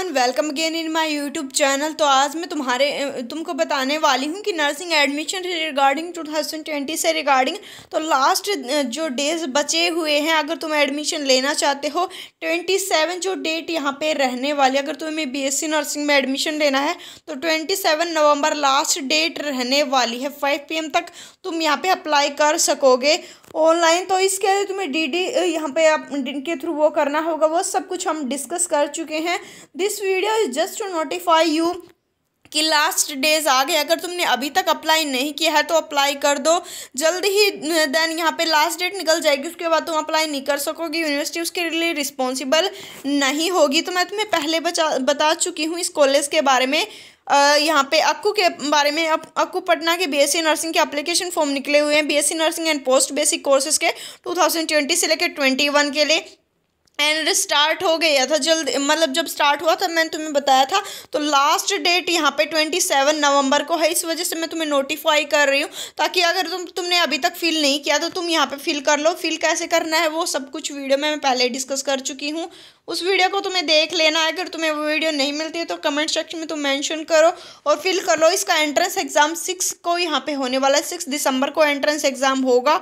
everyone welcome again in my YouTube channel तो आज मैं तुम्हारे तुमको बताने वाली हूँ कि नर्सिंग एडमिशन रिगार्डिंग 2020 से रिगार्डिंग तो लास्ट जो डेज बचे हुए हैं अगर तुम एडमिशन लेना चाहते हो 27 जो डेट यहाँ पे रहने वाली अगर तुम्हें बीएससी नर्सिंग में एडमिशन लेना है तो ट्वेंटी नवंबर लास्ट डेट रहने वाली है फाइव पी तक तुम यहाँ पर अप्लाई कर सकोगे ऑनलाइन तो इसके लिए तुम्हें डी डी यहाँ पे आप के थ्रू वो करना होगा वो सब कुछ हम डिस्कस कर चुके हैं this video is just to notify you कि लास्ट डेज आ गए अगर तुमने अभी तक अप्लाई नहीं किया है तो अप्लाई कर दो जल्द ही देन यहाँ पे लास्ट डेट निकल जाएगी उसके बाद तुम अप्लाई नहीं कर सकोगे यूनिवर्सिटी उसके लिए रिस्पॉन्सिबल नहीं होगी तो मैं तुम्हें पहले बचा बता चुकी हूँ इस कॉलेज के बारे में यहाँ पे अक्कू के बारे में अक्कू पटना के बीएससी नर्सिंग के अप्लीकेशन फॉर्म निकले हुए हैं BSc nursing and post basic courses के 2020 से लेकर 21 के लिए एंड स्टार्ट हो गया था जल्द मतलब जब स्टार्ट हुआ था मैंने तुम्हें बताया था तो लास्ट डेट यहाँ पे ट्वेंटी सेवन नवंबर को है इस वजह से मैं तुम्हें नोटिफाई कर रही हूँ ताकि अगर तुम तुमने अभी तक फिल नहीं किया तो तुम यहाँ पे फिल कर लो फिल कैसे करना है वो सब कुछ वीडियो में मैं पहले डिस्कस कर चुकी हूँ उस वीडियो को तुम्हें देख लेना है अगर तुम्हें वो वीडियो नहीं मिलती है तो कमेंट सेक्शन में तुम मैंशन करो और फिल कर लो इसका एंट्रेंस एग्ज़ाम सिक्स को यहाँ पे होने वाला है सिक्स दिसंबर को एंट्रेंस एग्ज़ाम होगा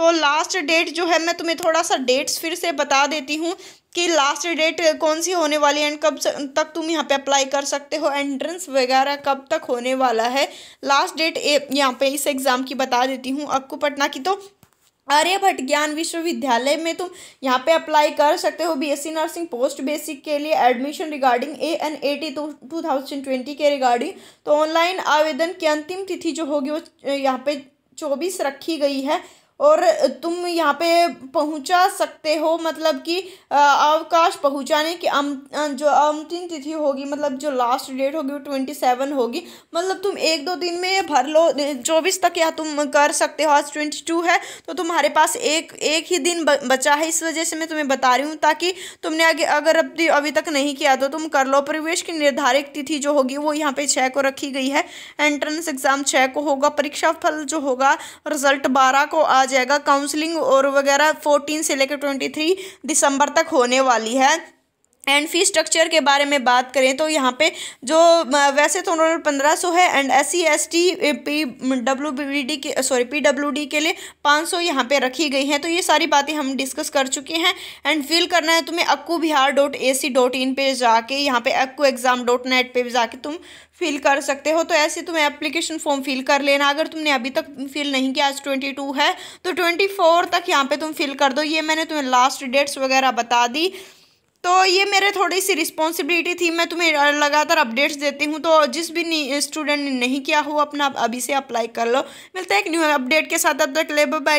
तो लास्ट डेट जो है मैं तुम्हें थोड़ा सा डेट्स फिर से बता देती हूँ कि लास्ट डेट कौन सी होने वाली है एंड कब तक तुम यहाँ पे अप्लाई कर सकते हो एंट्रेंस वगैरह कब तक होने वाला है लास्ट डेट यहाँ पे इस एग्ज़ाम की बता देती हूँ आपको पटना की तो आर्यभट्ट ज्ञान विश्वविद्यालय में तुम यहाँ पे अप्लाई कर सकते हो बीएससी नर्सिंग पोस्ट बेसिक के लिए admission regarding A N A T two thousand twenty के रिगार्डिंग तो ऑनलाइन आवेदन की अंतिम तिथि जो होगी वो यहाँ पे चौबीस रखी गई है और तुम यहाँ पे पहुँचा सकते हो मतलब कि अवकाश पहुँचाने की अम जो अंतिम तिथि होगी मतलब जो लास्ट डेट होगी वो ट्वेंटी सेवन होगी मतलब तुम एक दो दिन में भर लो चौबीस तक या तुम कर सकते हो आज ट्वेंटी टू है तो तुम्हारे पास एक एक ही दिन बचा है इस वजह से मैं तुम्हें बता रही हूँ ताकि तुमने आगे अगर अभी अभी तक नहीं किया तो तुम कर लो प्रवेश की निर्धारित तिथि जो होगी वो यहाँ पर छः को रखी गई है एंट्रेंस एग्ज़ाम छः को होगा परीक्षा फल जो होगा रिजल्ट बारह को आज जाएगा काउंसलिंग और वगैरह फोर्टीन से लेकर ट्वेंटी थ्री दिसंबर तक होने वाली है एंड फी स्ट्रक्चर के बारे में बात करें तो यहाँ पे जो वैसे तो उन्होंने पंद्रह सौ है and S C S T P W B D के सॉरी पी डब्ल्यू डी के लिए पाँच सौ यहाँ पर रखी गई हैं तो ये सारी बातें हम डिस्कस कर चुके हैं एंड फिल करना है तुम्हें AKU Bihar dot A C dot in पर जाके यहाँ पे अक्कू एग्ज़ाम डॉट नेट पर जाके तुम फिल कर सकते हो तो ऐसे तुम्हें एप्लीकेशन फॉर्म फिल कर लेना अगर तुमने अभी तक फिल नहीं किया आज ट्वेंटी टू है तो ट्वेंटी फोर तक यहाँ पर तुम फिल कर दो ये मैंने तुम्हें लास्ट डेट्स वगैरह बता दी तो ये मेरे थोड़ी सी रिस्पॉन्सिबिलिटी थी मैं तुम्हें लगातार अपडेट्स देती हूँ तो जिस भी स्टूडेंट ने नहीं किया हो अपना अभी से अप्लाई कर लो मिलता है एक न्यू अपडेट के साथ अब तक लेबर बाय